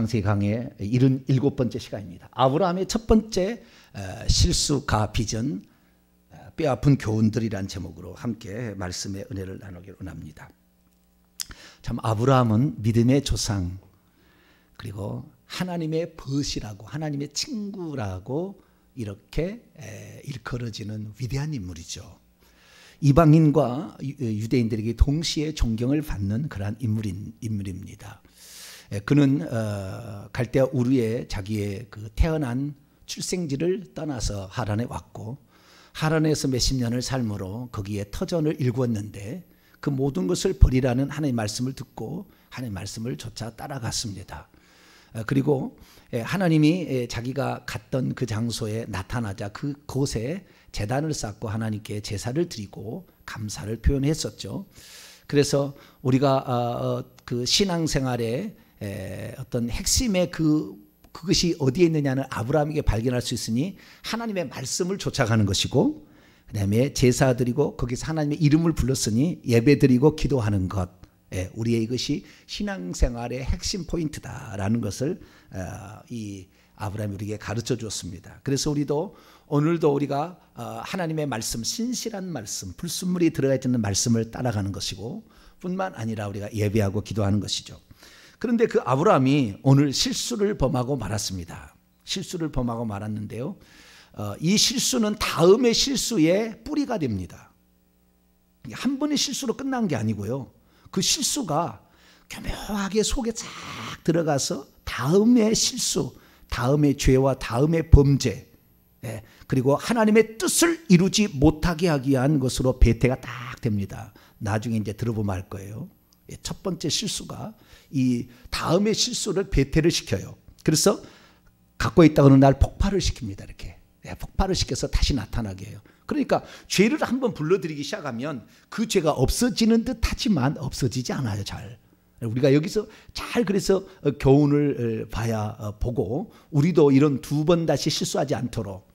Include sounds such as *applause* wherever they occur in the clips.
창세 강의 77번째 시간입니다. 아브라함의 첫 번째 어, 실수가 비전 어, 뼈아픈 교훈들이란 제목으로 함께 말씀의 은혜를 나누기로 합니다. 참 아브라함은 믿음의 조상 그리고 하나님의 벗이라고 하나님의 친구라고 이렇게 일컬어지는 위대한 인물이죠. 이방인과 유대인들에게 동시에 존경을 받는 그러한 인물인, 인물입니다. 예, 그는 어, 갈대아 우르에 자기의 그 태어난 출생지를 떠나서 하란에 왔고 하란에서 몇십 년을 삶으로 거기에 터전을 일구었는데 그 모든 것을 버리라는 하나님의 말씀을 듣고 하나님의 말씀을 조차 따라갔습니다. 어, 그리고 예, 하나님이 예, 자기가 갔던 그 장소에 나타나자 그 곳에 재단을 쌓고 하나님께 제사를 드리고 감사를 표현했었죠. 그래서 우리가 어, 그 신앙생활에 에, 어떤 핵심의 그 그것이 어디에 있느냐는 아브라함에게 발견할 수 있으니 하나님의 말씀을 쫓아가는 것이고 그다음에 제사 드리고 거기서 하나님의 이름을 불렀으니 예배 드리고 기도하는 것 예, 우리의 이것이 신앙생활의 핵심 포인트다라는 것을 어, 이 아브라함이 우리에게 가르쳐 주었습니다. 그래서 우리도 오늘도 우리가 어, 하나님의 말씀, 신실한 말씀, 불순물이 들어가 있는 말씀을 따라가는 것이고 뿐만 아니라 우리가 예배하고 기도하는 것이죠. 그런데 그 아브라함이 오늘 실수를 범하고 말았습니다. 실수를 범하고 말았는데요. 어, 이 실수는 다음의 실수의 뿌리가 됩니다. 한 번의 실수로 끝난 게 아니고요. 그 실수가 교묘하게 속에 쫙 들어가서 다음의 실수, 다음의 죄와 다음의 범죄, 예, 그리고 하나님의 뜻을 이루지 못하게 하기 위한 것으로 배태가 딱 됩니다. 나중에 이제 들어보면 알 거예요. 예, 첫 번째 실수가 이 다음의 실수를 배태를 시켜요. 그래서 갖고 있다 어느 날 폭발을 시킵니다. 이렇게 네, 폭발을 시켜서 다시 나타나게 해요. 그러니까 죄를 한번 불러들이기 시작하면 그 죄가 없어지는 듯 하지만 없어지지 않아요. 잘. 우리가 여기서 잘 그래서 어, 교훈을 어, 봐야 어, 보고 우리도 이런 두 번 다시 실수하지 않도록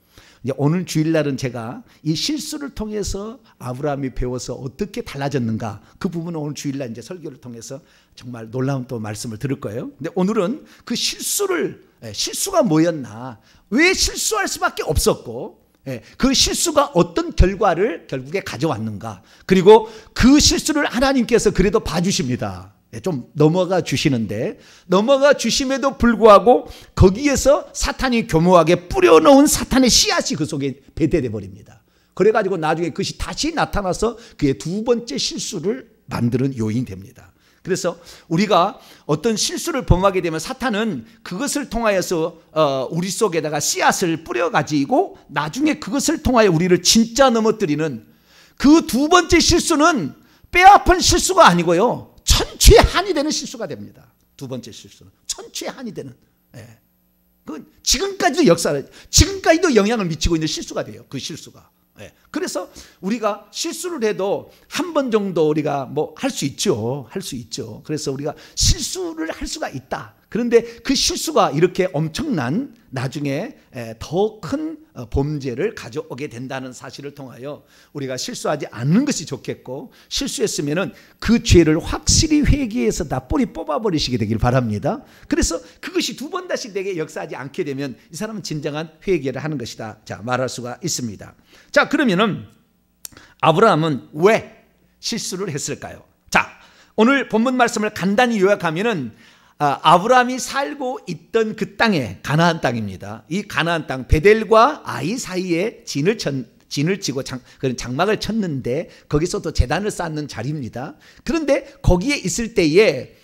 이제 오늘 주일날은 제가 이 실수를 통해서 아브라함이 배워서 어떻게 달라졌는가 그 부분은 오늘 주일날 이제 설교를 통해서 정말 놀라운 또 말씀을 들을 거예요. 근데 오늘은 그 실수를 예, 실수가 뭐였나 왜 실수할 수밖에 없었고 예, 그 실수가 어떤 결과를 결국에 가져왔는가 그리고 그 실수를 하나님께서 그래도 봐주십니다. 예, 좀 넘어가 주시는데 넘어가 주심에도 불구하고 거기에서 사탄이 교묘하게 뿌려놓은 사탄의 씨앗이 그 속에 배대돼 버립니다. 그래가지고 나중에 그것이 다시 나타나서 그의 두 번째 실수를 만드는 요인이 됩니다. 그래서 우리가 어떤 실수를 범하게 되면 사탄은 그것을 통하여서 어, 우리 속에다가 씨앗을 뿌려가지고 나중에 그것을 통하여 우리를 진짜 넘어뜨리는 그 두 번째 실수는 빼앗은 실수가 아니고요. 천추의 한이 되는 실수가 됩니다. 두 번째 실수는 천추의 한이 되는. 예. 그 지금까지도 역사를 지금까지도 영향을 미치고 있는 실수가 돼요. 그 실수가. 예. 그래서 우리가 실수를 해도 한 번 정도 우리가 뭐 할 수 있죠. 할 수 있죠. 그래서 우리가 실수를 할 수가 있다. 그런데 그 실수가 이렇게 엄청난 나중에 더큰 어, 범죄를 가져오게 된다는 사실을 통하여 우리가 실수하지 않는 것이 좋겠고 실수했으면그 죄를 확실히 회개해서 다 뿌리 뽑아버리시게 되길 바랍니다. 그래서 그것이 두 번 다시 내게 역사하지 않게 되면 이 사람은 진정한 회개를 하는 것이다. 자 말할 수가 있습니다. 자 그러면은 그면 아브라함은 왜 실수를 했을까요? 자, 오늘 본문 말씀을 간단히 요약하면은 아, 아브라함이 살고 있던 그 땅에 가나안 땅입니다. 이 가나안 땅 베델과 아이 사이에 진을 쳤 진을 치고 장, 그런 장막을 쳤는데 거기서도 재단을 쌓는 자리입니다. 그런데 거기에 있을 때에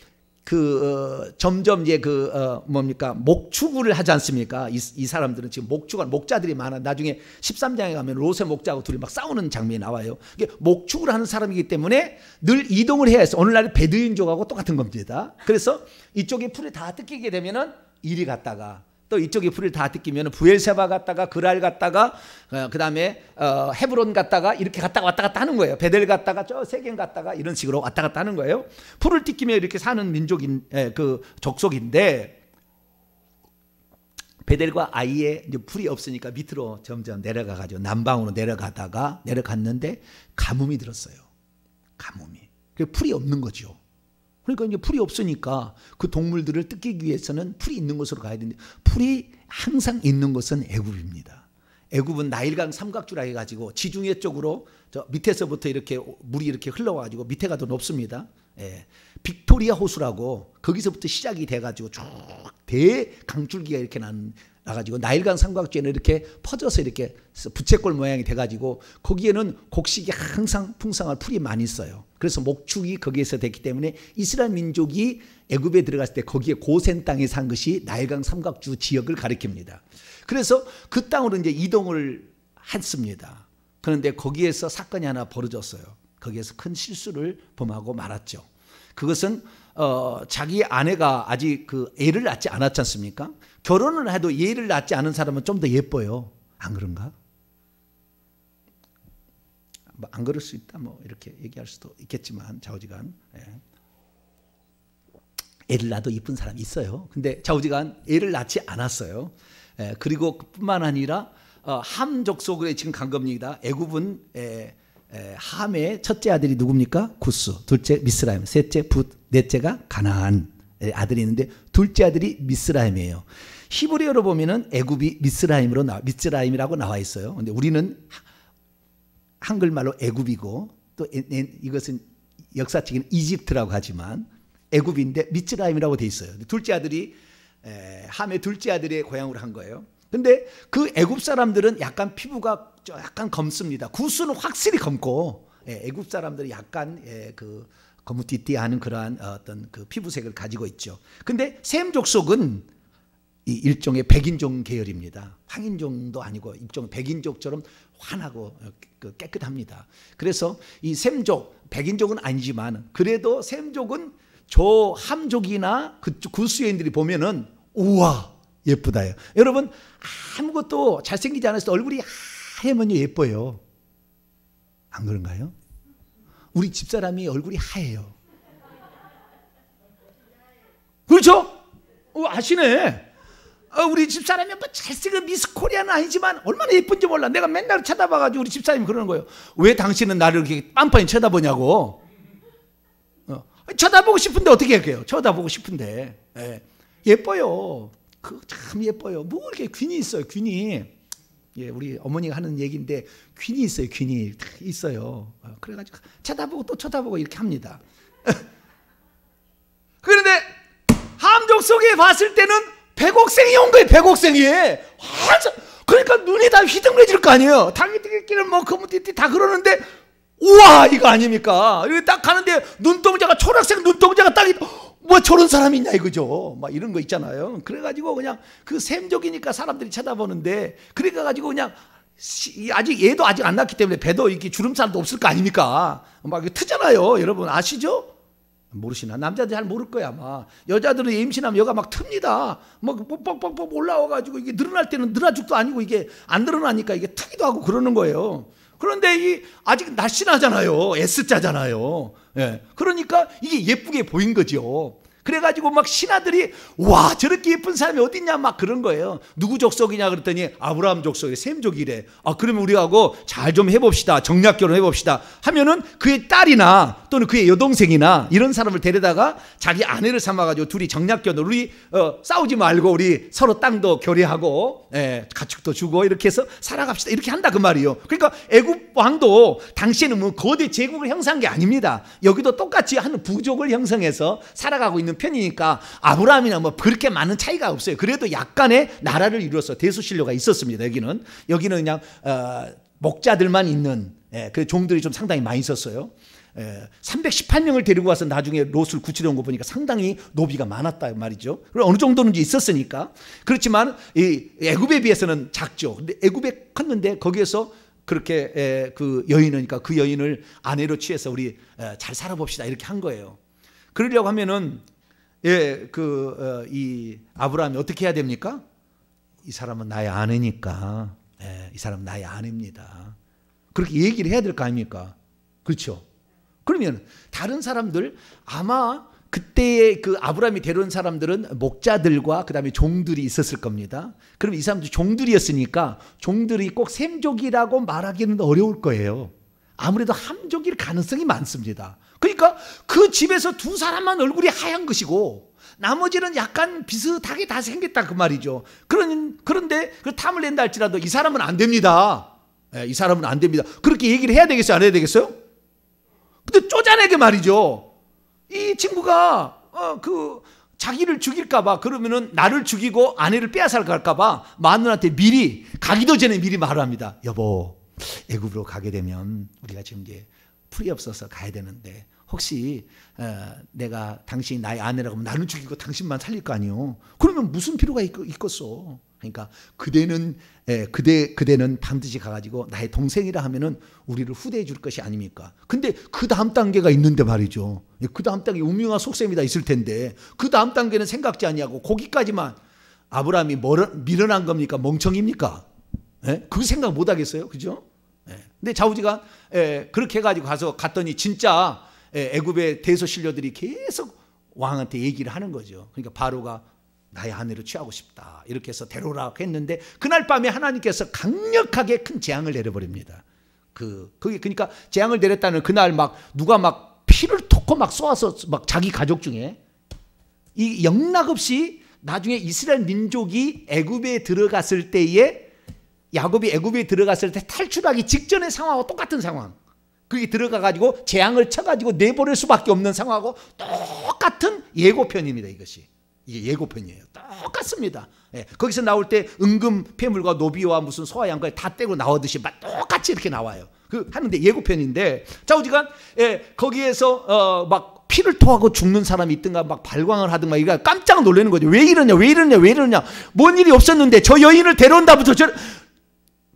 그 어, 점점 이제 그 어, 뭡니까 목축을 하지 않습니까? 이, 이 사람들은 지금 목축한 목자들이 많아. 나중에 13장에 가면 로세 목자하고 둘이 막 싸우는 장면이 나와요. 그게 목축을 하는 사람이기 때문에 늘 이동을 해야 해서 오늘날 베드인족하고 똑같은 겁니다. 그래서 이쪽에 풀이 다 뜯기게 되면은 이리 갔다가 또 이쪽 이 풀을 다 뜯기면 부엘세바 갔다가 그랄 갔다가 어, 그다음에 어, 헤브론 갔다가 이렇게 갔다 왔다 갔다 하는 거예요. 베델 갔다가 저 세겜 갔다가 이런 식으로 왔다 갔다 하는 거예요. 풀을 뜯기며 이렇게 사는 민족인 에, 예, 그 족속인데 베델과 아이에 이제 풀이 없으니까 밑으로 점점 내려가 가지고 남방으로 내려가다가 내려갔는데 가뭄이 들었어요. 가뭄이. 그 풀이 없는 거죠. 그러니까 이제 풀이 없으니까 그 동물들을 뜯기 위해서는 풀이 있는 곳으로 가야 되는데 풀이 항상 있는 곳은 애굽입니다. 애굽은 나일강 삼각주라 해가지고 지중해 쪽으로 저 밑에서부터 이렇게 물이 이렇게 흘러가지고 밑에가 더 높습니다. 예. 빅토리아 호수라고 거기서부터 시작이 돼가지고 쭉 대강줄기가 이렇게 난 나가지고 나일강 삼각지에는 이렇게 퍼져서 이렇게 부채꼴 모양이 돼가지고 거기에는 곡식이 항상 풍성한 풀이 많이 있어요. 그래서 목축이 거기에서 됐기 때문에 이스라엘 민족이 애굽에 들어갔을 때 거기에 고센 땅에 산 것이 나일강 삼각주 지역을 가리킵니다. 그래서 그 땅으로 이제 이동을 했습니다. 그런데 거기에서 사건이 하나 벌어졌어요. 거기에서 큰 실수를 범하고 말았죠. 그것은 어, 자기 아내가 아직 그 애를 낳지 않았지 않습니까? 결혼을 해도 예의를 낳지 않은 사람은 좀 더 예뻐요. 안 그런가? 뭐안 그럴 수 있다 뭐 이렇게 얘기할 수도 있겠지만 좌우지간 예. 애를 낳아도 이쁜 사람 있어요. 근데 좌우지간 애를 낳지 않았어요. 예, 그리고 뿐만 아니라 어, 함 족속으로 지금 간 겁니다. 애굽은 에, 예, 에, 예, 함의 첫째 아들이 누굽니까? 구스. 둘째 미스라임. 셋째 붓. 넷째가 가나안. 예, 아들이 있는데 둘째 아들이 미스라임이에요. 히브리어로 보면은 애굽이 미스라임으로 나 미스라임이라고 나와 있어요. 근데 우리는 한글말로 애굽이고 또 이것은 역사적인 이집트라고 하지만 애굽인데 미스라임이라고 돼 있어요. 둘째 아들이 에, 함의 둘째 아들의 고향으로 한 거예요. 근데 그 애굽 사람들은 약간 피부가 약간 검습니다. 구스는 확실히 검고 예, 애굽 사람들은 약간 예, 그 거무띠띠하는 그러한 어, 어떤 그 피부색을 가지고 있죠. 근데 샘 족속은 이 일종의 백인종 계열입니다. 황인종도 아니고 일종 백인족처럼 환하고 어, 그 깨끗합니다. 그래서 이 샘족 백인족은 아니지만 그래도 샘족은 저 함족이나 그구수인들이 보면은 우와 예쁘다요. 여러분 아무것도 잘생기지 않아서 얼굴이 하얘면요 예뻐요. 안 그런가요? 우리 집사람이 얼굴이 하예요 그렇죠? 어, 아시네. 어, 우리 집사람이 뭐 잘생긴 그 미스코리아는 아니지만 얼마나 예쁜지 몰라. 내가 맨날 쳐다봐가지고 우리 집사람이 그러는 거예요. 왜 당신은 나를 이렇게 빤빤히 쳐다보냐고. 어, 쳐다보고 싶은데 어떻게 할게요? 쳐다보고 싶은데. 예. 예뻐요. 그 참 예뻐요. 뭐 이렇게 균이 있어요. 균이. 예, 우리 어머니가 하는 얘기인데 균이 있어요. 균이 있어요. 어, 그래가지고 쳐다보고 또 쳐다보고 이렇게 합니다. *laughs* 그런데 함정 속에 봤을 때는 백옥생이 온 거예요. 백옥생이. 완전 그러니까 눈이 다 휘둥그레질 거 아니에요. 당기들끼리는 뭐 그분들이 다 그러는데 우와 이거 아닙니까? 여기 딱 가는데 눈동자가 초록색 눈동자가 딱이뭐 저런 사람이 있냐 이거죠. 막 이런 거 있잖아요. 그래가지고 그냥 그 샘족이니까 사람들이 쳐다보는데 그래가지고 그러니까 그냥 아직 얘도 아직 안 났기 때문에 배도 이렇게 주름살도 없을 거 아닙니까? 막 트잖아요. 여러분 아시죠? 모르시나? 남자들 잘 모를 거야, 아마. 여자들은 임신하면 여가 막 틉니다. 막 뻑뻑뻑뻑 뭐 올라와가지고 이게 늘어날 때는 늘어죽도 아니고 이게 안 늘어나니까 이게 트기도 하고 그러는 거예요. 그런데 이 아직 날씬하잖아요. S자잖아요. 예. 그러니까 이게 예쁘게 보인 거죠. 그래가지고 막 신하들이 와 저렇게 예쁜 사람이 어딨냐 막 그런 거예요. 누구 족속이냐 그랬더니 아브라함 족속이 샘족이래아 그러면 우리하고 잘 좀 해봅시다. 정략 결혼 해봅시다. 하면은 그의 딸이나 또는 그의 여동생이나 이런 사람을 데려다가 자기 아내를 삼아가지고 둘이 정략 결혼 우리 어, 싸우지 말고 우리 서로 땅도 결의하고 예, 가축도 주고 이렇게 해서 살아갑시다. 이렇게 한다 그 말이요. 그러니까 애굽 왕도 당시에는 뭐 거대 제국을 형성한 게 아닙니다. 여기도 똑같이 한 부족을 형성해서 살아가고 있는. 있는 편이니까 아브라함이나 뭐 그렇게 많은 차이가 없어요. 그래도 약간의 나라를 이루어서 대수신료가 있었습니다. 여기는 여기는 그냥 어, 목자들만 있는 예, 그 종들이 좀 상당히 많이 있었어요. 예, 318명을 데리고 와서 나중에 롯을 구출해온 거 보니까 상당히 노비가 많았다 말이죠. 그리고 어느 정도는 있었으니까. 그렇지만 이 애굽에 비해서는 작죠. 근데 애굽에 컸는데 거기에서 그렇게 에, 예, 그 여인이니까 그러니까 그 여인을 아내로 취해서 우리 에, 예, 잘 살아봅시다 이렇게 한 거예요. 그러려고 하면은 예, 그, 어, 이 아브라함이 어떻게 해야 됩니까? 이 사람은 나의 아내니까. 예, 이 사람은 나의 아내입니다. 그렇게 얘기를 해야 될 거 아닙니까? 그렇죠? 그러면 다른 사람들 아마 그때의 그 아브라함이 데려온 사람들은 목자들과 그다음에 종들이 있었을 겁니다. 그럼 이 사람들 종들이었으니까 종들이 꼭 샘족이라고 말하기는 어려울 거예요. 아무래도 함족일 가능성이 많습니다. 그러니까 그 집에서 두 사람만 얼굴이 하얀 것이고 나머지는 약간 비슷하게 다 생겼다 그 말이죠. 그런 그런데 그 탐을 낸다 할지라도 이 사람은 안 됩니다. 예, 이 사람은 안 됩니다. 그렇게 얘기를 해야 되겠어요, 안 해야 되겠어요? 근데 쪼잔하게 말이죠. 이 친구가 어, 그 자기를 죽일까봐 그러면은 나를 죽이고 아내를 빼앗아갈까봐 마누라한테 미리 가기도 전에 미리 말을 합니다. 여보, 애굽으로 가게 되면 우리가 지금 이제 풀이 없어서 가야 되는데 혹시 에, 내가 당신이 나의 아내라고 하면 나는 죽이고 당신만 살릴 거 아니요. 그러면 무슨 필요가 있, 있 겠어 그러니까 그대는 에, 그대 그대는 반드시 가가지고 나의 동생이라 하면은 우리를 후대해 줄 것이 아닙니까? 근데 그 다음 단계가 있는데 말이죠. 그 다음 단계 운명한 속셈이 다 있을 텐데 그 다음 단계는 생각지 아니하고 거기까지만 아브라함이 뭐어 밀어난 겁니까? 멍청입니까? 에? 그 생각 못 하겠어요, 그죠? 에. 근데 자우지가 에, 그렇게 해가지고 가서 갔더니 진짜 예, 애굽의 대소신료들이 계속 왕한테 얘기를 하는 거죠. 그러니까 바로가 나의 아내로 취하고 싶다. 이렇게 해서 데려오라고 했는데 그날 밤에 하나님께서 강력하게 큰 재앙을 내려버립니다. 그 그게 그러니까 재앙을 내렸다는 그날 막 누가 막 피를 토고막 쏘아서 막 자기 가족 중에 이 영락 없이 나중에 이스라엘 민족이 애굽에 들어갔을 때에 야곱이 애굽에 들어갔을 때 탈출하기 직전의 상황과 똑같은 상황. 그게 들어가가지고 재앙을 쳐가지고 내버릴 수밖에 없는 상황하고 똑같은 예고편입니다. 이것이. 이게 예고편이에요. 똑같습니다. 예, 거기서 나올 때 은금 폐물과 노비와 무슨 소화 양과 다 떼고 나오듯이 막 똑같이 이렇게 나와요. 그 하는데 예고편인데 자우지간 예, 거기에서 어, 막 피를 토하고 죽는 사람이 있든가 막 발광을 하든가 이거 깜짝 놀라는 거죠. 왜 이러냐? 왜 이러냐? 왜 이러냐? 뭔 일이 없었는데 저 여인을 데려온다부터 저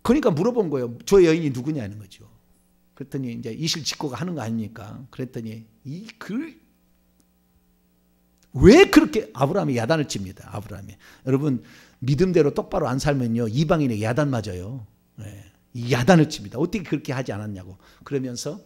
그러니까 물어본 거예요. 저 여인이 누구냐는 거죠. 그랬더니 이제 이실직고가 하는 거 아닙니까? 그랬더니 이 글 왜 그렇게 아브라함이 야단을 칩니다. 아브라함이 여러분 믿음대로 똑바로 안 살면요 이방인의 야단 맞아요. 네. 야단을 칩니다. 어떻게 그렇게 하지 않았냐고 그러면서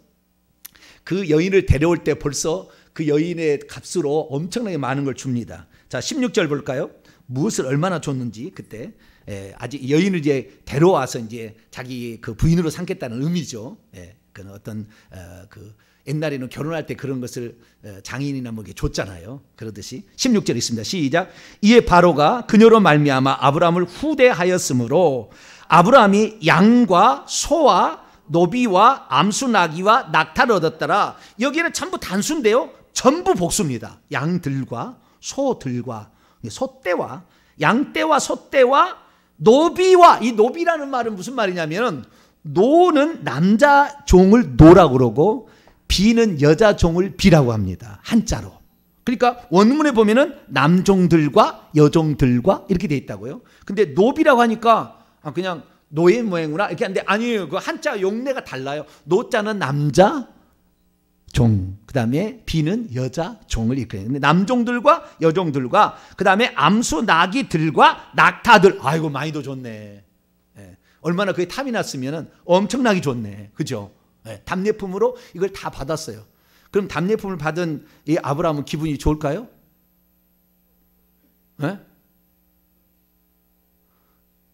그 여인을 데려올 때 벌써 그 여인의 값으로 엄청나게 많은 걸 줍니다. 자 16절 볼까요? 무엇을 얼마나 줬는지 그때 예, 아직 여인을 이제 데려와서 이제 자기 그 부인으로 삼겠다는 의미죠. 예, 그 어떤 어, 그 옛날에는 결혼할 때 그런 것을 어, 장인이나 뭐게 줬잖아요. 그러듯이 16절 있습니다. 시작. 이에 바로가 그녀로 말미암아 아브라함을 후대하였으므로 아브라함이 양과 소와 노비와 암수나기와 낙타를 얻었더라. 여기는 전부 단순데요 전부 복수입니다. 양들과 소들과 소떼와 양떼와 소떼와 노비와 이 노비라는 말은 무슨 말이냐면 노는 남자 종을 노라고 그러고 비는 여자 종을 비라고 합니다. 한자로. 그러니까 원문에 보면은 남종들과 여종들과 이렇게 돼 있다고요. 근데 노비라고 하니까 아 그냥 노예 모양이구나 이렇게 하는데 아니에요. 그 한자 용례가 달라요. 노자는 남자 종, 그 다음에 비는 여자 종을 이끌어요. 남종들과 여종들과 그 다음에 암수 나기들과 낙타들. 아이고 많이도 좋네. 얼마나 그게 탐이 났으면 엄청나게 좋네. 그죠? 네, 예, 답례품으로 이걸 다 받았어요. 그럼 답례품을 받은 이 아브라함은 기분이 좋을까요? 네?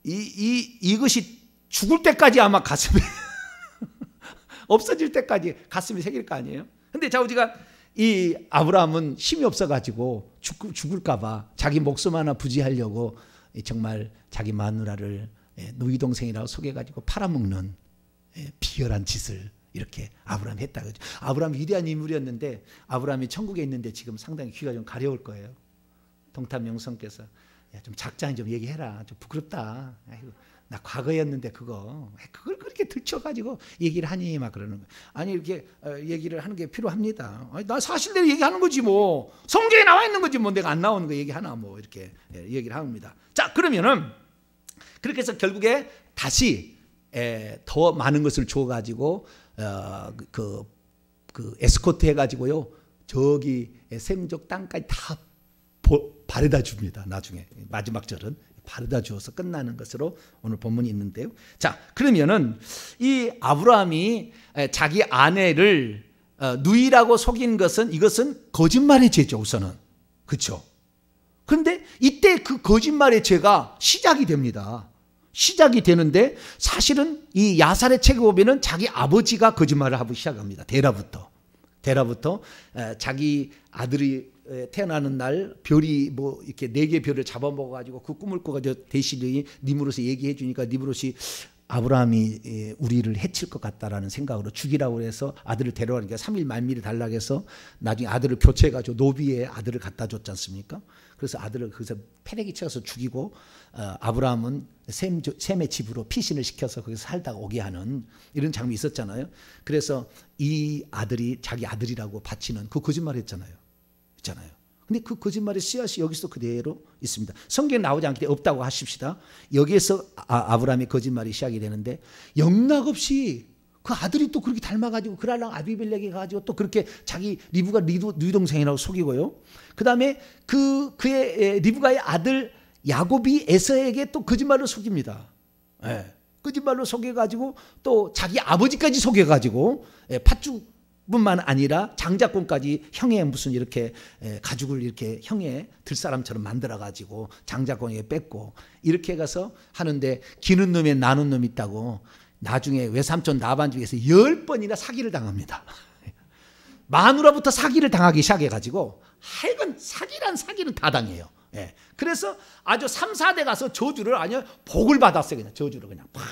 이, 이, 이것이 죽을 때까지 아마 가슴에 *laughs* 없어질 때까지 가슴이 새길 거 아니에요? 근데 자우지가 이 아브라함은 힘이 없어가지고 죽, 죽을까봐 자기 목숨 하나 부지하려고 정말 자기 마누라를 예, 노이 동생이라고 속여가지고 팔아먹는 예, 비열한 짓을 이렇게 아브라함이 했다 그죠. 아브라함 위대한 인물이었는데 아브라함이 천국에 있는데 지금 상당히 귀가 좀 가려울 거예요. 동탑 명성께서 야, 좀 작장히 좀 얘기해라. 좀 부끄럽다. 아이고, 나 과거였는데 그거 그걸 그렇게 들춰가지고 얘기를 하니 막 그러는 거 아니 이렇게 어, 얘기를 하는 게 필요합니다. 아니, 나 사실대로 얘기하는 거지 뭐 성경에 나와 있는 거지 뭐 내가 안 나오는 거 얘기하나 뭐 이렇게 예, 얘기를 합니다. 자 그러면은. 그렇게 해서 결국에 다시 에, 더 많은 것을 줘가지고 어, 그, 그, 그 에스코트 해가지고요 저기 샘족 땅까지 다 보, 바래다 줍니다. 나중에 마지막 절은 바르다 주어서 끝나는 것으로 오늘 본문이 있는데요. 자, 그러면은 이 아브라함이 자기 아내를 어, 누이라고 속인 것은 이것은 거짓말의 죄죠, 우선은. 그렇죠? 근데 이때 그 거짓말의 죄가 시작이 됩니다. 시작이 되는데 사실은 이 야살의 책에 보면은 자기 아버지가 거짓말을 하고 시작합니다. 대라부터대라부터 자기 아들이 태어나는 날 별이 뭐 이렇게 네 개 별을 잡아먹어 가지고 그 꿈을 꿔가지고 대신이 니무롯이 얘기해 주니까 니무롯이 아브라함이 우리를 해칠 것 같다라는 생각으로 죽이라고 해서 아들을 데려가니까 3일 말미를 달라고 해서 나중에 아들을 교체해 가지고 노비의 아들을 갖다 줬지 않습니까? 그래서 아들을 거기서 패대기 쳐서 죽이고 어, 아브라함은 샘, 샘의 집으로 피신을 시켜서 거기서 살다가 오게 하는 이런 장면 있었잖아요. 그래서 이 아들이 자기 아들이라고 바치는 그 거짓말 했잖아요. 있잖아요. 근데 그 거짓말의 씨앗이 여기서 그대로 있습니다. 성경에 나오지 않기 때문에 없다고 하십시다. 여기에서 아, 아브라함의 거짓말이 시작이 되는데 영락없이 그 아들이 또 그렇게 닮아가지고 그랄랑 아비빌렉이 가지고 또 그렇게 자기 리브가 리도, 동생이라고 속이고요. 그 다음에 그 그의 리브가의 아들 야곱이 에서에게 또 거짓말로 속입니다. 예. 거짓말로 속여가지고 또 자기 아버지까지 속여가지고 예, 팥죽 뿐만 아니라 장자권까지 형의 무슨 이렇게 예, 가죽을 이렇게 형의 들사람처럼 만들어 가지고 장자권에 뺏고 이렇게 가서 하는데 기는 놈에 나는 놈 있다고 나중에 외삼촌 나반 중에서 열 번이나 사기를 당합니다. *laughs* 마누라부터 사기를 당하기 시작해가지고 하여간 사기란 사기는 다 당해요. 예. 그래서 아주 3, 4대 가서 저주를 아니요 복을 받았어요. 그냥 저주를 그냥 팍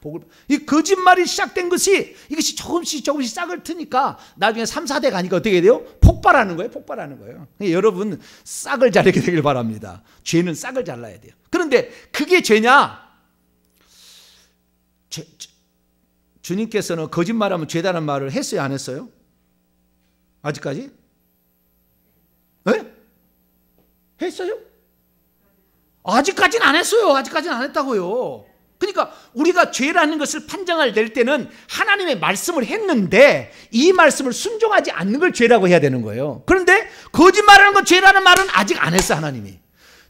복을 이 거짓말이 시작된 것이 이것이 조금씩 조금씩 싹을 트니까 나중에 3, 4대 가니까 어떻게 돼요? 폭발하는 거예요. 폭발하는 거예요. 예, 여러분 싹을 자르게 되길 바랍니다. 죄는 싹을 잘라야 돼요. 그런데 그게 죄냐? 주, 주님께서는 거짓말하면 죄다는 말을 했어요, 안 했어요? 아직까지? 네? 했어요? 아직까지는 안 했어요. 아직까지는 안 했다고요. 그러니까 우리가 죄라는 것을 판정할 될 때는 하나님의 말씀을 했는데 이 말씀을 순종하지 않는 걸 죄라고 해야 되는 거예요. 그런데 거짓말하는 건 죄라는 말은 아직 안 했어 하나님이.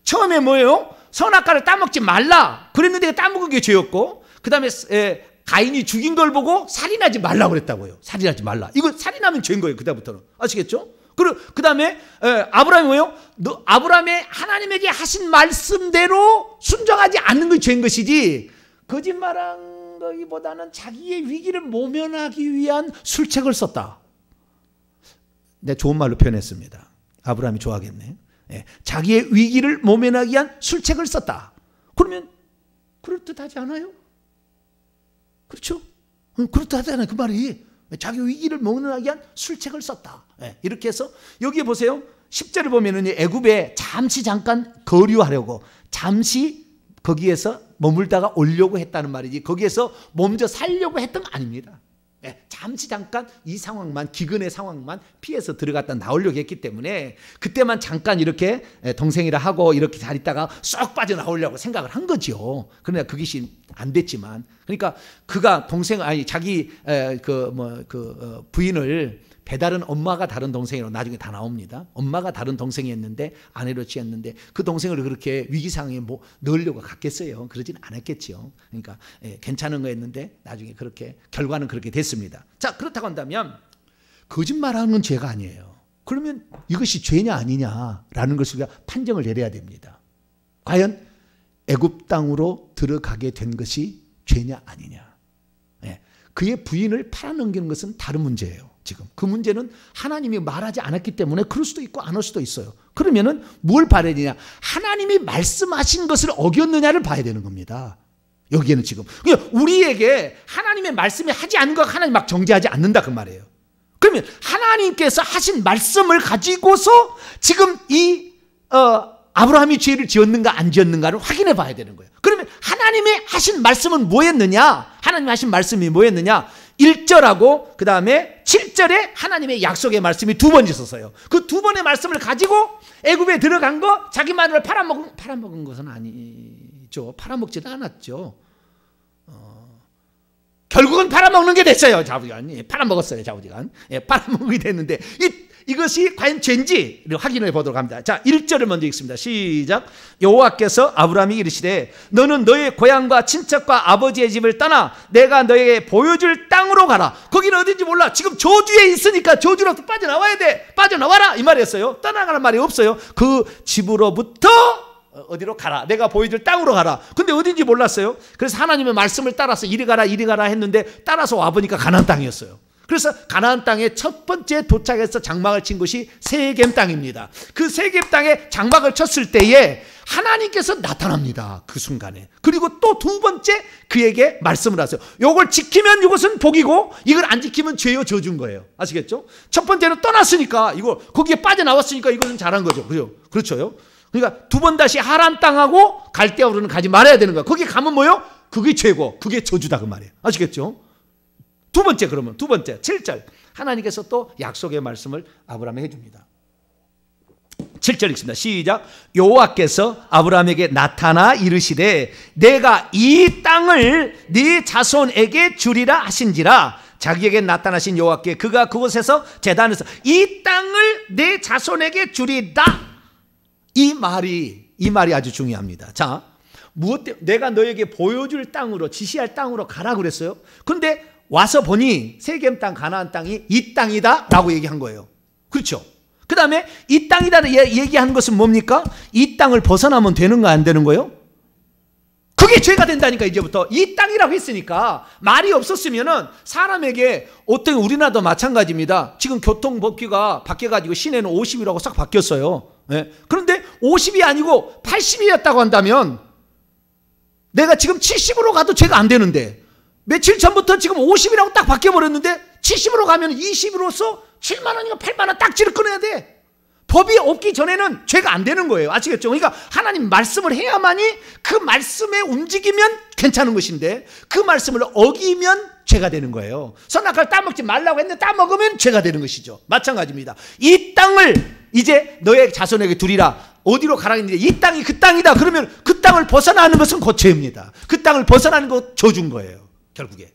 처음에 뭐예요? 선악과를 따먹지 말라. 그랬는데 따먹은 게 죄였고 그 다음에 가인이 죽인 걸 보고 살인하지 말라 그랬다고요. 살인하지 말라. 이거 살인하면 죄인 거예요. 그다음부터는 아시겠죠? 그리고 그 다음에 아브라함이 뭐요? 아브라함의 하나님에게 하신 말씀대로 순종하지 않는 걸 죄인 것이지 거짓말한 거기보다는 자기의 위기를 모면하기 위한 술책을 썼다. 내 네, 좋은 말로 표현했습니다. 아브라함이 좋아하겠네. 예. 자기의 위기를 모면하기 위한 술책을 썼다. 그러면 그럴듯하지 않아요? 그렇죠? 음, 그렇다 하잖아요. 그 말이. 자기 위기를 먹는 하기 위한 술책을 썼다. 예, 이렇게 해서 여기에 보세요. 10절을 보면 애굽에 잠시 잠깐 거류하려고 잠시 거기에서 머물다가 오려고 했다는 말이지 거기에서 몸져 살려고 했던 거 아닙니다. 예, 잠시 잠깐 이 상황만 기근의 상황만 피해서 들어갔다 나오려고 했기 때문에 그때만 잠깐 이렇게 예, 동생이라 하고 이렇게 잘 있다가 쏙 빠져나오려고 생각을 한 거죠. 그러나 그것이 안 됐지만 그러니까 그가 동생 아니 자기 예, 그 뭐그 뭐, 그 어, 부인을 배달은 엄마가 다른 동생이라고 나중에 다 나옵니다. 엄마가 다른 동생이었는데 아내로 취했는데 그 동생을 그렇게 위기 상황에 뭐 넣으려고 갔겠어요. 그러진 않았겠죠 그러니까 예, 괜찮은 거였는데 나중에 그렇게 결과는 그렇게 됐습니다. 자 그렇다고 한다면 거짓말하는 죄가 아니에요. 그러면 이것이 죄냐 아니냐라는 것을 우리가 판정을 내려야 됩니다. 과연 애굽 땅으로 들어가게 된 것이 죄냐 아니냐. 예. 그의 부인을 팔아넘기는 것은 다른 문제예요. 지금 그 문제는 하나님이 말하지 않았기 때문에 그럴 수도 있고 안 할 수도 있어요. 그러면은 뭘 봐야 되냐? 하나님이 말씀하신 것을 어겼느냐를 봐야 되는 겁니다. 여기에는 지금 그냥 우리에게 하나님의 말씀이 하지 않은 것 하나님 막 정죄하지 않는다 그 말이에요. 그러면 하나님께서 하신 말씀을 가지고서 지금 이 어, 아브라함이 죄를 지었는가 안 지었는가를 확인해 봐야 되는 거예요. 그러면 하나님이 하신 말씀은 뭐였느냐? 하나님 하신 말씀이 뭐였느냐? 1절하고 그 다음에 7절에 하나님의 약속의 말씀이 두 번 있었어요. 그 두 번의 말씀을 가지고 애굽에 들어간 거 자기만을 팔아먹은 팔아먹은 것은 아니죠. 팔아먹지도 않았죠. 어, 결국은 팔아먹는 게 됐어요. 자부지간 팔아먹었어요. 자부지간 예, 팔아먹게 됐는데 이 이것이 과연 죄인지 확인해 보도록 합니다. 자, 1절을 먼저 읽습니다. 시작. 여호와께서 아브라함이 이르시되 너는 너의 고향과 친척과 아버지의 집을 떠나 내가 너에게 보여줄 땅으로 가라. 거기는 어딘지 몰라. 지금 저주에 있으니까 저주로부 빠져나와야 돼. 빠져나와라 이 말이었어요. 떠나가는 말이 없어요. 그 집으로부터 어디로 가라. 내가 보여줄 땅으로 가라. 근데 어딘지 몰랐어요. 그래서 하나님의 말씀을 따라서 이리 가라 이리 가라 했는데 따라서 와 보니까 가나 땅이었어요. 그래서 가나안 땅에 첫 번째 도착해서 장막을 친 곳이 세겜 땅입니다. 그 세겜 땅에 장막을 쳤을 때에 하나님께서 나타납니다. 그 순간에. 그리고 또 두 번째 그에게 말씀을 하세요. 요걸 지키면 이것은 복이고 이걸 안 지키면 죄요 저준 거예요. 아시겠죠? 첫 번째는 떠났으니까 이거 거기에 빠져나왔으니까 이것은 잘한 거죠. 그죠? 그렇죠요. 그러니까 두 번 다시 하란 땅하고 갈대아우르는 가지 말아야 되는 거예요 거기 가면 뭐요? 그게 죄고 그게 저주다 그 말이에요. 아시겠죠? 두 번째 그러면 두 번째 7절 하나님께서 또 약속의 말씀을 아브라함에 해줍니다. 7절 읽습니다. 시작. 여호와께서 아브라함에게 나타나 이르시되 내가 이 땅을 네 자손에게 주리라 하신지라 자기에게 나타나신 여호와께 그가 그곳에서 재단에서 이 땅을 내 자손에게 주리다. 이 말이 이 말이 아주 중요합니다. 자, 무엇 때 내가 너에게 보여줄 땅으로 지시할 땅으로 가라 그랬어요. 근데 와서 보니 세겜 땅 가나안 땅이 이 땅이다라고 얘기한 거예요. 그렇죠? 그 다음에 이 땅이다를 얘기하는 것은 뭡니까? 이 땅을 벗어나면 되는 거 안 되는 거예요? 그게 죄가 된다니까 이제부터 이 땅이라고 했으니까 말이 없었으면은 사람에게 어떤 우리나라도 마찬가지입니다. 지금 교통 법규가 바뀌어 가지고 시내는 50이라고 싹 바뀌었어요. 예. 그런데 50이 아니고 80이었다고 한다면 내가 지금 70으로 가도 죄가 안 되는데 며칠 전부터 지금 50이라고 딱 바뀌어버렸는데 70으로 가면 20으로서 7만 원이면 8만 원 딱지를 끊어야 돼. 법이 없기 전에는 죄가 안 되는 거예요. 아시겠죠? 그러니까 하나님 말씀을 해야만이 그 말씀에 움직이면 괜찮은 것인데 그 말씀을 어기면 죄가 되는 거예요. 선악과를 따먹지 말라고 했는데 따먹으면 죄가 되는 것이죠. 마찬가지입니다. 이 땅을 이제 너의 자손에게 두리라. 어디로 가라 했는데 이 땅이 그 땅이다. 그러면 그 땅을 벗어나는 것은 고체입니다그 땅을 벗어나는 것 저준 거예요. 결국에.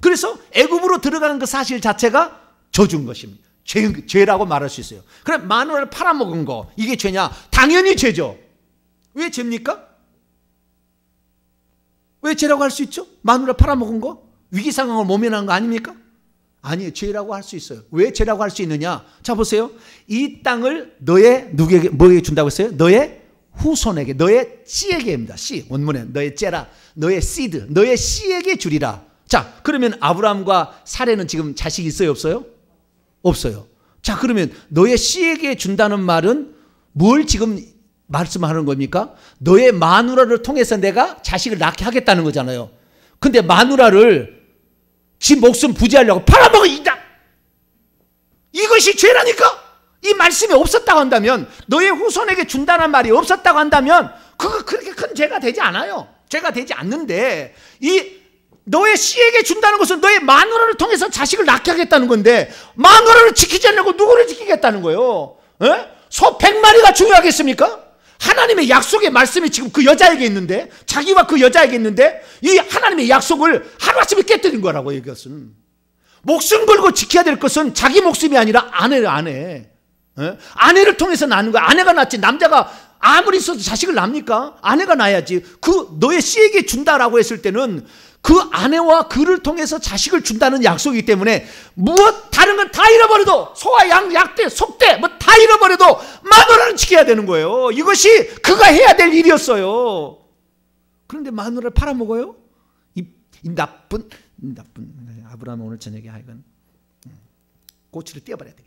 그래서 애굽으로 들어가는 그 사실 자체가 저주인 것입니다. 죄, 라고 말할 수 있어요. 그럼 마누라를 팔아먹은 거 이게 죄냐? 당연히 죄죠. 왜 죄입니까? 왜 죄라고 할 수 있죠? 마누라 팔아먹은 거? 위기 상황을 모면한 거 아닙니까? 아니에요. 죄라고 할 수 있어요. 왜 죄라고 할 수 있느냐? 자 보세요. 이 땅을 너의 누구에게 뭐에게 준다고 했어요? 너의 후손에게 너의 씨에게입니다. 씨 원문에 너의 째라 너의 씨드 너의 씨에게 주리라. 자 그러면 아브라함과 사례는 지금 자식이 있어요 없어요? 없어요. 자 그러면 너의 씨에게 준다는 말은 뭘 지금 말씀하는 겁니까? 너의 마누라를 통해서 내가 자식을 낳게 하겠다는 거잖아요. 근데 마누라를 지 목숨 부지하려고 팔아먹어 이다. 이것이 죄라니까. 이 말씀이 없었다고 한다면 너의 후손에게 준다는 말이 없었다고 한다면 그거 그렇게 큰 죄가 되지 않아요. 죄가 되지 않는데 이 너의 씨에게 준다는 것은 너의 마누라를 통해서 자식을 낳게 하겠다는 건데 마누라를 지키지 않냐고 누구를 지키겠다는 거예요? 에? 예? 소 100마리가 중요하겠습니까? 하나님의 약속의 말씀이 지금 그 여자에게 있는데 자기와 그 여자에게 있는데 이 하나님의 약속을 하루아침에 깨뜨린 거라고 이것은 목숨 걸고 지켜야 될 것은 자기 목숨이 아니라 아내를 아내 예? 아내를 통해서 낳는 거야. 아내가 낳지. 남자가 아무리 있어도 자식을 낳습니까? 아내가 낳아야지. 그 너의 씨에게 준다라고 했을 때는 그 아내와 그를 통해서 자식을 준다는 약속이기 때문에 무엇 다른 건 다 잃어버려도 소와 양, 약대, 속대 뭐 다 잃어버려도 마누라는 지켜야 되는 거예요. 이것이 그가 해야 될 일이었어요. 그런데 마누라를 팔아먹어요? 이, 이 나쁜 나쁜 아브라함 오늘 저녁에 하여간 꼬치를 음, 떼어버려야 돼.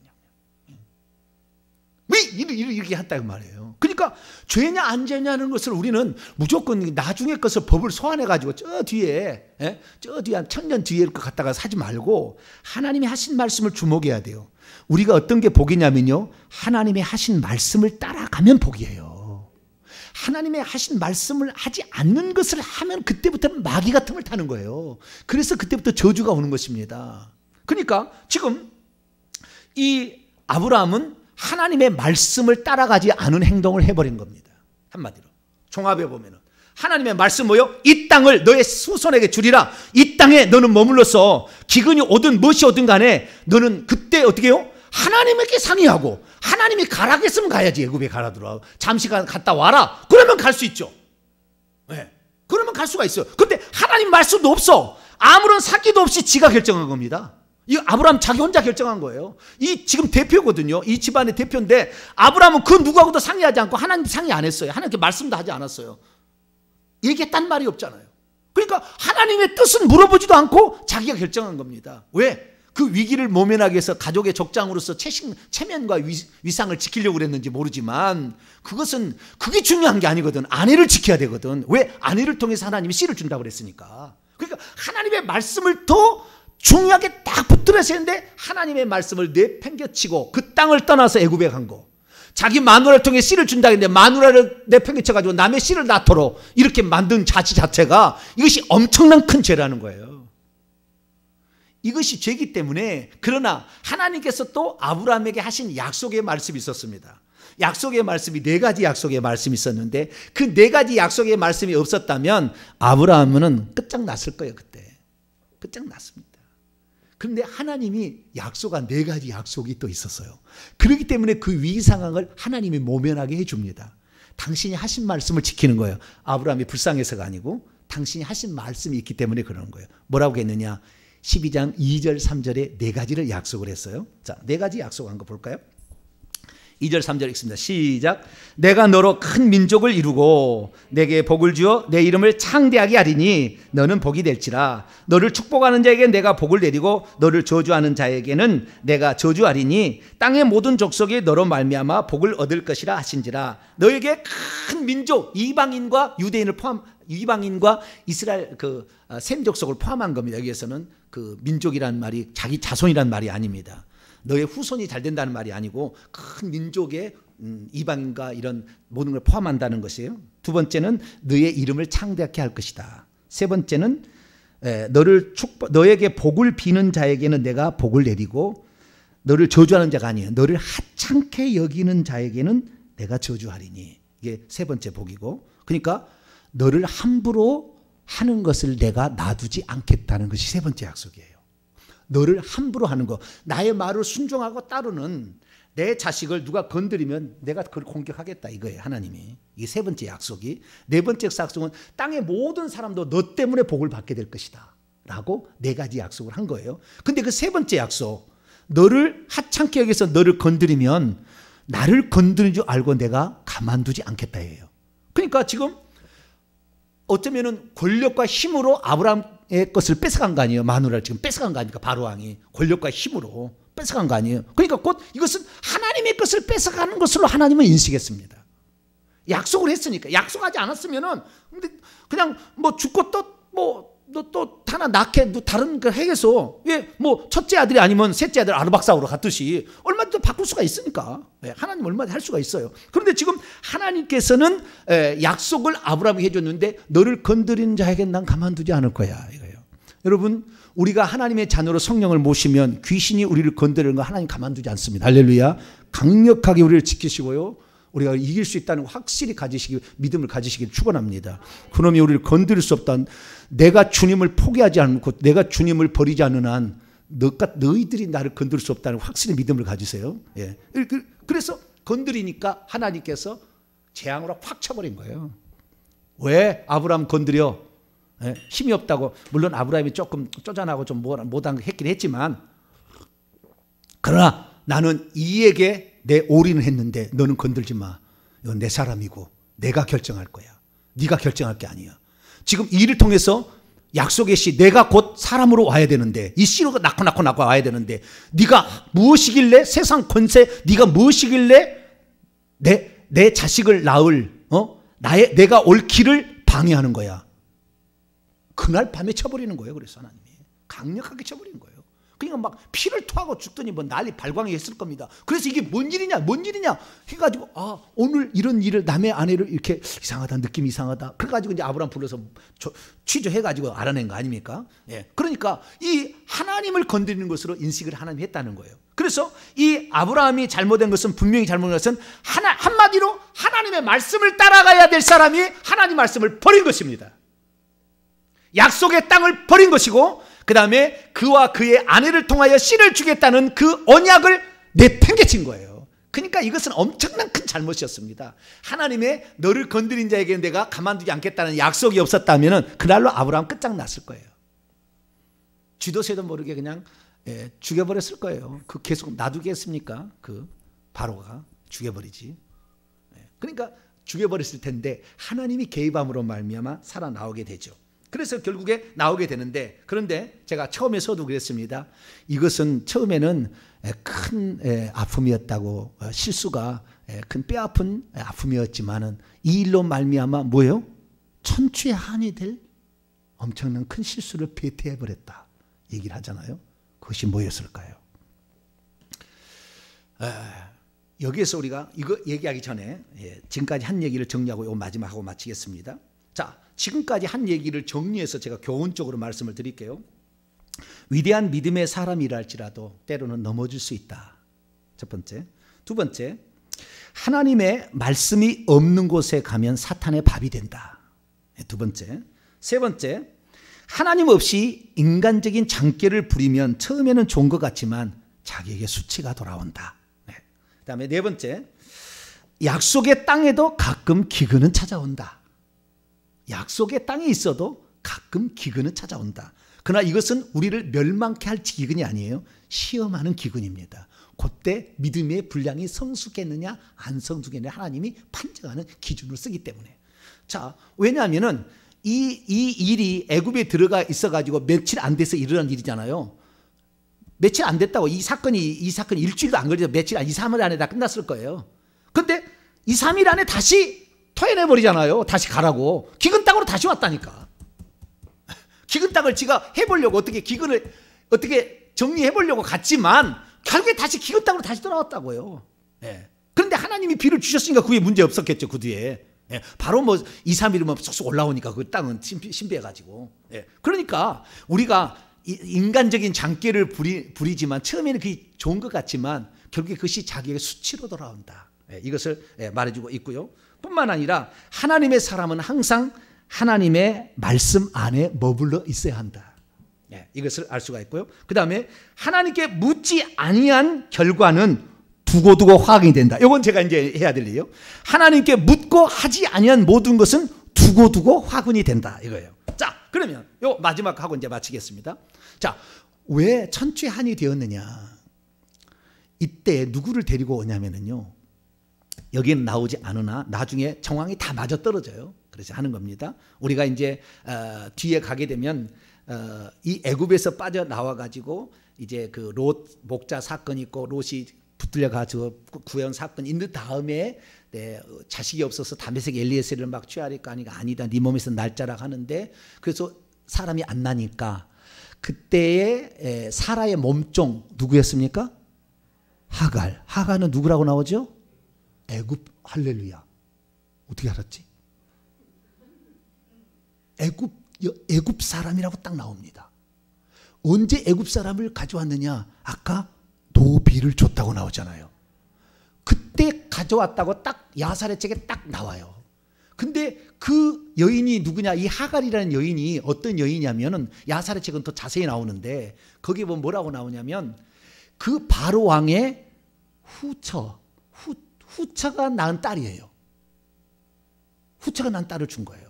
이렇게 했다고말해요 그러니까 죄냐 안 죄냐는 것을 우리는 무조건 나중에 것을 법을 소환해 가지고 저 뒤에 예? 저 뒤에 한 천년 뒤에 이렇게 갖다가 사지 말고 하나님이 하신 말씀을 주목해야 돼요. 우리가 어떤 게 복이냐면요. 하나님이 하신 말씀을 따라가면 복이에요. 하나님의 하신 말씀을 하지 않는 것을 하면 그때부터 마귀 같은 걸 타는 거예요. 그래서 그때부터 저주가 오는 것입니다. 그러니까 지금 이 아브라함은 하나님의 말씀을 따라가지 않은 행동을 해버린 겁니다. 한마디로. 종합해 보면 하나님의 말씀 뭐요? 이 땅을 너의 후손에게 주리라. 이 땅에 너는 머물러서 기근이 오든 무엇이 오든 간에 너는 그때 어떻게 해요? 하나님에게 상의하고 하나님이 가라겠으면 가야지 애굽에 가라 들어와 잠시간 갔다 와라 그러면 갈 수 있죠 네. 그러면 갈 수가 있어요 근데 하나님 말씀도 없어 아무런 사기도 없이 지가 결정한 겁니다 이 아브라함 자기 혼자 결정한 거예요. 이 지금 대표거든요. 이 집안의 대표인데 아브라함은 그 누구하고도 상의하지 않고 하나님 상의 안 했어요. 하나님께 말씀도 하지 않았어요. 얘기했단 말이 없잖아요. 그러니까 하나님의 뜻은 물어보지도 않고 자기가 결정한 겁니다. 왜? 그 위기를 모면하기 위해서 가족의 적장으로서 체신, 체면과 위, 상을 지키려고 그랬는지 모르지만 그것은 그게 중요한 게 아니거든. 아내를 지켜야 되거든. 왜? 아내를 통해서 하나님이 씨를 준다고 그랬으니까. 그러니까 하나님의 말씀을 더 중요하게 딱 붙들어야 되는데 하나님의 말씀을 내팽겨치고 그 땅을 떠나서 애굽에 간 거. 자기 마누라를 통해 씨를 준다 했는데 마누라를 내팽개쳐 가지고 남의 씨를 낳도록 이렇게 만든 자치 자체가 이것이 엄청난 큰 죄라는 거예요. 이것이 죄기 때문에 그러나 하나님께서 또 아브라함에게 하신 약속의 말씀이 있었습니다. 약속의 말씀이 네 가지 약속의 말씀이 있었는데 그 네 가지 약속의 말씀이 없었다면 아브라함은 끝장났을 거예요, 그때. 끝장났습니다. 그런데 하나님이 약속한 네 가지 약속이 또 있었어요. 그렇기 때문에 그위 상황을 하나님이 모면하게 해줍니다. 당신이 하신 말씀을 지키는 거예요. 아브라함이 불쌍해서가 아니고 당신이 하신 말씀이 있기 때문에 그러는 거예요. 뭐라고 했느냐? 12장 2절, 3절에 네 가지를 약속을 했어요. 자, 네 가지 약속한 거 볼까요? 2절 3절 읽습니다. 시작. 내가 너로 큰 민족을 이루고 내게 복을 주어 내 이름을 창대하게 하리니 너는 복이 될지라 너를 축복하는 자에게 내가 복을 내리고 너를 저주하는 자에게는 내가 저주하리니 땅의 모든 족속이 너로 말미암아 복을 얻을 것이라 하신지라 너에게 큰 민족 이방인과 유대인을 포함 이방인과 이스라엘 그샘 어, 족속을 포함한 겁니다. 여기에서는 그 민족이란 말이 자기 자손이란 말이 아닙니다. 너의 후손이 잘 된다는 말이 아니고 큰 민족의 음, 이방과 이런 모든 걸 포함한다는 것이에요. 두 번째는 너의 이름을 창대하게 할 것이다. 세 번째는 너를 축복, 너에게 복을 비는 자에게는 내가 복을 내리고 너를 저주하는 자가 아니에요. 너를 하찮게 여기는 자에게는 내가 저주하리니. 이게 세 번째 복이고. 그러니까 너를 함부로 하는 것을 내가 놔두지 않겠다는 것이 세 번째 약속이에요. 너를 함부로 하는 거, 나의 말을 순종하고 따르는 내 자식을 누가 건드리면 내가 그걸 공격하겠다 이거예요 하나님이 이 세 번째 약속이 네 번째 약속은 땅의 모든 사람도 너 때문에 복을 받게 될 것이다 라고 네 가지 약속을 한 거예요 근데 그 세 번째 약속 너를 하찮게 여기서 너를 건드리면 나를 건드린 줄 알고 내가 가만두지 않겠다 예요 그러니까 지금 어쩌면은 권력과 힘으로 아브라함 의 것을 뺏어간 거 아니에요. 마누라를 지금 뺏어간 거 아닙니까? 바로왕이. 권력과 힘으로 뺏어간 거 아니에요. 그러니까 곧 이것은 하나님의 것을 뺏어가는 것으로 하나님은 인식했습니다. 약속을 했으니까. 약속하지 않았으면은, 근데 그냥 뭐 죽고 또, 뭐, 너또 하나 낳게, 또 다른 그 핵에서, 왜, 예, 뭐, 첫째 아들이 아니면 셋째 아들 아르박사우로 갔듯이 얼마든지 바꿀 수가 있으니까. 예, 하나님 얼마든지 할 수가 있어요. 그런데 지금 하나님께서는 예, 약속을 아브라함이 해줬는데, 너를 건드린 자에게 난 가만두지 않을 거야. 여러분 우리가 하나님의 자녀로 성령을 모시면 귀신이 우리를 건드리는 거 하나님 가만두지 않습니다. 할렐루야. 강력하게 우리를 지키시고요. 우리가 이길 수 있다는 확실히 가지시기 믿음을 가지시길 축원합니다. 그놈이 우리를 건드릴 수 없다는 내가 주님을 포기하지 않고 내가 주님을 버리지 않는 한 너가 너희들이 나를 건드릴 수 없다는 확실히 믿음을 가지세요. 예. 그, 그, 그래서 건드리니까 하나님께서 재앙으로 확 쳐버린 거예요. 왜 아브라함 건드려? 예? 힘이 없다고 물론 아브라함이 조금 쪼잔하고 좀 뭐, 못한 했긴 했지만 그러나 나는 이에게 내 올인을 했는데 너는 건들지 마. 이건 내 사람이고 내가 결정할 거야. 네가 결정할 게 아니야. 지금 이를 통해서 약속의 씨 내가 곧 사람으로 와야 되는데 이 씨로 낳고 낳고 낳고 와야 되는데 네가 무엇이길래 세상 권세 네가 무엇이길래 내 내 자식을 낳을 어 나의 내가 올 길을 방해하는 거야. 그날 밤에 쳐버리는 거예요. 그래서 하나님이 강력하게 쳐버리는 거예요. 그러니까 막 피를 토하고 죽더니 뭐 난리 발광이 했을 겁니다. 그래서 이게 뭔 일이냐, 뭔 일이냐 해가지고 아 오늘 이런 일을 남의 아내를 이렇게 이상하다 느낌 이상하다. 그래가지고 이제 아브라함 불러서 취조해가지고 알아낸 거 아닙니까? 예. 그러니까 이 하나님을 건드리는 것으로 인식을 하나님 했다는 거예요. 그래서 이 아브라함이 잘못된 것은 분명히 잘못된 것은 하나 한마디로 하나님의 말씀을 따라가야 될 사람이 하나님 말씀을 버린 것입니다. 약속의 땅을 버린 것이고 그 다음에 그와 그의 아내를 통하여 씨를 주겠다는 그 언약을 내팽개친 거예요. 그러니까 이것은 엄청난 큰 잘못이었습니다. 하나님의 너를 건드린 자에게 내가 가만두지 않겠다는 약속이 없었다면 그날로 아브라함 끝장났을 거예요. 쥐도새도 모르게 그냥 예, 죽여버렸을 거예요. 그 계속 놔두겠습니까? 그 바로가 죽여버리지. 예, 그러니까 죽여버렸을 텐데 하나님이 개입함으로 말미암아 살아나오게 되죠. 그래서 결국에 나오게 되는데 그런데 제가 처음에서도 그랬습니다. 이것은 처음에는 큰 아픔이었다고 어, 실수가 큰 뼈아픈 아픔이었지만은 이 일로 말미암아 뭐요? 천추의 한이 될 엄청난 큰 실수를 배태해 버렸다 얘기를 하잖아요. 그것이 뭐였을까요? 여기에서 우리가 이거 얘기하기 전에 예, 지금까지 한 얘기를 정리하고 마지막하고 마치겠습니다. 자, 지금까지 한 얘기를 정리해서 제가 교훈적으로 말씀을 드릴게요. 위대한 믿음의 사람이랄지라도 때로는 넘어질 수 있다. 첫 번째. 두 번째. 하나님의 말씀이 없는 곳에 가면 사탄의 밥이 된다. 네, 두 번째. 세 번째. 하나님 없이 인간적인 장기를 부리면 처음에는 좋은 것 같지만 자기에게 수치가 돌아온다. 네. 그다음에 네 번째. 약속의 땅에도 가끔 기근은 찾아온다. 약속의 땅에 있어도 가끔 기근은 찾아온다. 그러나 이것은 우리를 멸망케 할 기근이 아니에요. 시험하는 기근입니다. 그때 믿음의 분량이 성숙했느냐 안 성숙했느냐 하나님이 판정하는 기준을 쓰기 때문에. 자, 왜냐하면은 이, 이 일이 애굽에 들어가 있어가지고 며칠 안 돼서 일어난 일이잖아요. 며칠 안 됐다고 이 사건이 이사건 일주일도 안 걸려서 며칠 안, 2, 3일 안에 다 끝났을 거예요. 근데 2, 3일 안에 다시 토해내 버리잖아요. 다시 가라고. 기근 다시 왔다니까. 기근땅을 지가 해보려고 어떻게 기근을 어떻게 정리해보려고 갔지만 결국에 다시 기근땅으로 다시 돌아왔다고요. 예. 그런데 하나님이 비를 주셨으니까 그게 문제 없었겠죠 그 뒤에. 예. 바로 뭐 2, 3일이면 쏙쏙 올라오니까 그 땅은 신비해가지고. 예. 그러니까 우리가 인간적인 장기를 부리, 부리지만 처음에는 그게 좋은 것 같지만 결국에 그것이 자기의 수치로 돌아온다. 예. 이것을 예, 말해주고 있고요. 뿐만 아니라 하나님의 사람은 항상 하나님의 말씀 안에 머물러 있어야 한다. 예, 이것을 알 수가 있고요. 그 다음에 하나님께 묻지 아니한 결과는 두고두고 확인이 된다. 이건 제가 이제 해야 될 일이에요. 하나님께 묻고 하지 아니한 모든 것은 두고두고 확인이 된다. 이거예요. 자, 그러면 요 마지막 하고 이제 마치겠습니다. 자, 왜 천취한이 되었느냐? 이때 누구를 데리고 오냐면요 여기는 나오지 않으나 나중에 정황이 다 맞아 떨어져요. 그래서 하는 겁니다. 우리가 이제 어, 뒤에 가게 되면 어, 이 애굽에서 빠져 나와 가지고 이제 그 롯 목자 사건 있고 롯이 붙들려 가지고 구현 사건 있는 다음에 네, 자식이 없어서 담배색 엘리에스를 막 취하니까 아니가 아니다 네 몸에서 날짜라 하는데 그래서 사람이 안 나니까 그때의 에, 사라의 몸종 누구였습니까? 하갈. 하갈은 누구라고 나오죠? 애굽 할렐루야. 어떻게 알았지? 애굽 애굽 사람이라고 딱 나옵니다. 언제 애굽 사람을 가져왔느냐? 아까 노비를 줬다고 나오잖아요. 그때 가져왔다고 딱 야살의 책에 딱 나와요. 근데 그 여인이 누구냐? 이 하갈이라는 여인이 어떤 여인이냐면은 야살의 책은 더 자세히 나오는데 거기 보면 뭐 뭐라고 나오냐면 그 바로 왕의 후처 후, 후처가 낳은 딸이에요. 후처가 낳은 딸을 준 거예요.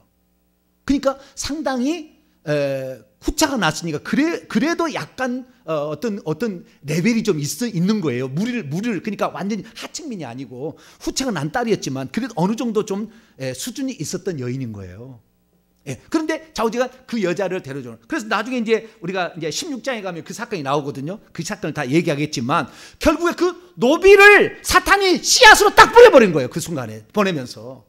그러니까 상당히 에, 후차가 났으니까 그래 그래도 약간 어, 어떤 어떤 레벨이 좀 있어 있는 거예요. 무리를 무리를 그러니까 완전히 하층민이 아니고 후차가 난 딸이었지만 그래도 어느 정도 좀 에, 수준이 있었던 여인인 거예요. 예. 그런데 자우지가 그 여자를 데려줘. 그래서 나중에 이제 우리가 이제 16장에 가면 그 사건이 나오거든요. 그 사건을 다 얘기하겠지만 결국에 그 노비를 사탄이 씨앗으로 딱 뿌려버린 거예요. 그 순간에 보내면서.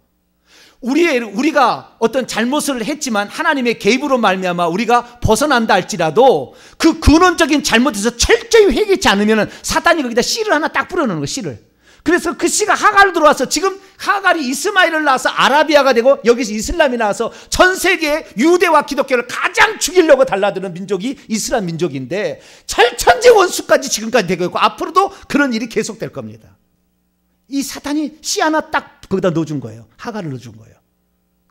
우리의 우리가 어떤 잘못을 했지만 하나님의 개입으로 말미암아 우리가 벗어난다 할지라도 그 근원적인 잘못에서 철저히 회개치 않으면 사단이 거기다 씨를 하나 딱 뿌려놓는 거 씨를. 그래서 그 씨가 하갈로 들어와서 지금 하갈이 이스마엘을 낳아서 아라비아가 되고 여기서 이슬람이 나와서 전 세계 유대와 기독교를 가장 죽이려고 달라드는 민족이 이슬람 민족인데 철천지 원수까지 지금까지 되고 있고 앞으로도 그런 일이 계속될 겁니다. 이사단이씨 하나 딱 거기다 넣어준 거예요. 하가를 넣어준 거예요.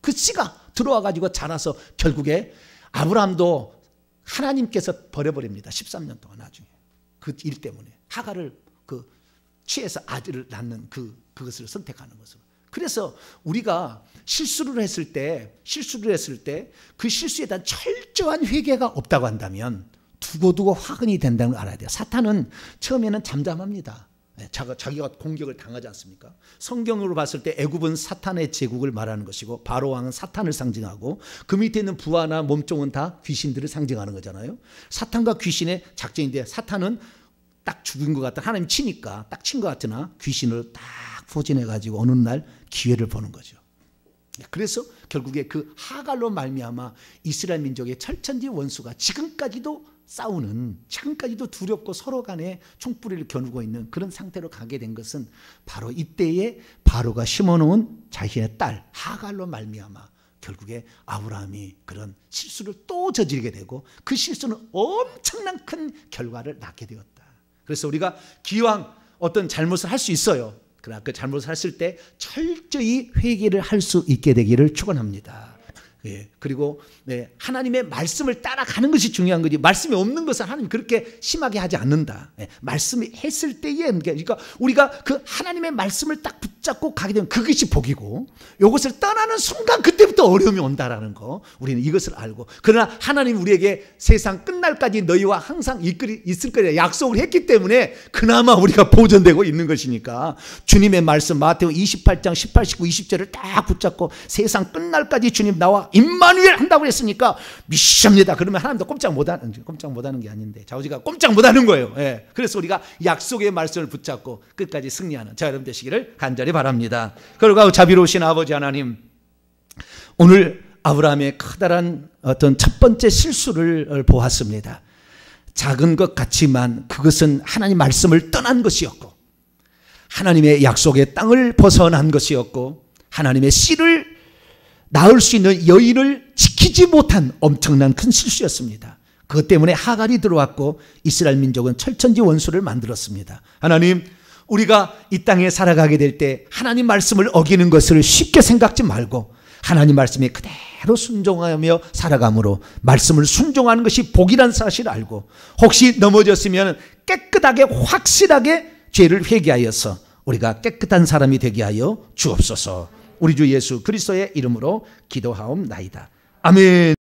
그 씨가 들어와가지고 자라서 결국에 아브라함도 하나님께서 버려버립니다. 13년 동안 나중에. 그 일 때문에. 하가를 그 취해서 아들을 낳는 그, 그것을 선택하는 것으로. 그래서 우리가 실수를 했을 때, 실수를 했을 때 그 실수에 대한 철저한 회개가 없다고 한다면 두고두고 화근이 된다는 걸 알아야 돼요. 사탄은 처음에는 잠잠합니다. 네, 자가, 자기가 공격을 당하지 않습니까? 성경으로 봤을 때 애굽은 사탄의 제국을 말하는 것이고 바로왕은 사탄을 상징하고 그 밑에 있는 부하나 몸종은 다 귀신들을 상징하는 거잖아요. 사탄과 귀신의 작전인데 사탄은 딱 죽인 것 같은 하나님 치니까 딱 친 것 같으나 귀신을 딱 포진해 가지고 어느 날 기회를 보는 거죠. 네, 그래서 결국에 그 하갈로 말미암아 이스라엘 민족의 철천지 원수가 지금까지도 싸우는 지금까지도 두렵고 서로 간에 총부리를 겨누고 있는 그런 상태로 가게 된 것은 바로 이때에 바로가 심어놓은 자신의 딸 하갈로 말미암아 결국에 아브라함이 그런 실수를 또 저지르게 되고 그 실수는 엄청난 큰 결과를 낳게 되었다. 그래서 우리가 기왕 어떤 잘못을 할 수 있어요. 그러나 그 잘못을 했을 때 철저히 회개를 할 수 있게 되기를 축원합니다. 예, 그리고 예, 하나님의 말씀을 따라가는 것이 중요한 거지. 말씀이 없는 것을 하나님 그렇게 심하게 하지 않는다. 예, 말씀이 했을 때에 그러니까, 그러니까 우리가 그 하나님의 말씀을 딱 붙잡고 가게 되면 그것이 복이고 이것을 떠나는 순간 그때부터 어려움이 온다라는 거. 우리는 이것을 알고 그러나 하나님 우리에게 세상 끝날까지 너희와 항상 이끌 있을 거라 약속을 했기 때문에 그나마 우리가 보존되고 있는 것이니까 주님의 말씀 마태오 28장 18, 19, 20절을 딱 붙잡고 세상 끝날까지 주님 나와 임마누엘 한다고 했으니까 미션입니다. 그러면 하나님도 꼼짝 못하는 꼼짝 못하는 게 아닌데 자우지가 꼼짝 못하는 거예요. 예. 그래서 우리가 약속의 말씀을 붙잡고 끝까지 승리하는 자 여러분 되시기를 간절히 바랍니다. 그리고 자비로우신 아버지 하나님 오늘 아브라함의 커다란 어떤 첫 번째 실수를 보았습니다. 작은 것 같지만 그것은 하나님 말씀을 떠난 것이었고 하나님의 약속의 땅을 벗어난 것이었고 하나님의 씨를 나을수 있는 여인을 지키지 못한 엄청난 큰 실수였습니다. 그것 때문에 하갈이 들어왔고 이스라엘 민족은 철천지 원수를 만들었습니다. 하나님, 우리가 이 땅에 살아가게 될 때 하나님 말씀을 어기는 것을 쉽게 생각지 말고 하나님 말씀에 그대로 순종하며 살아감으로 말씀을 순종하는 것이 복이란 사실을 알고 혹시 넘어졌으면 깨끗하게 확실하게 죄를 회개하여서 우리가 깨끗한 사람이 되게 하여 주옵소서. 우리 주 예수 그리스도의 이름으로 기도하옵나이다. 아멘.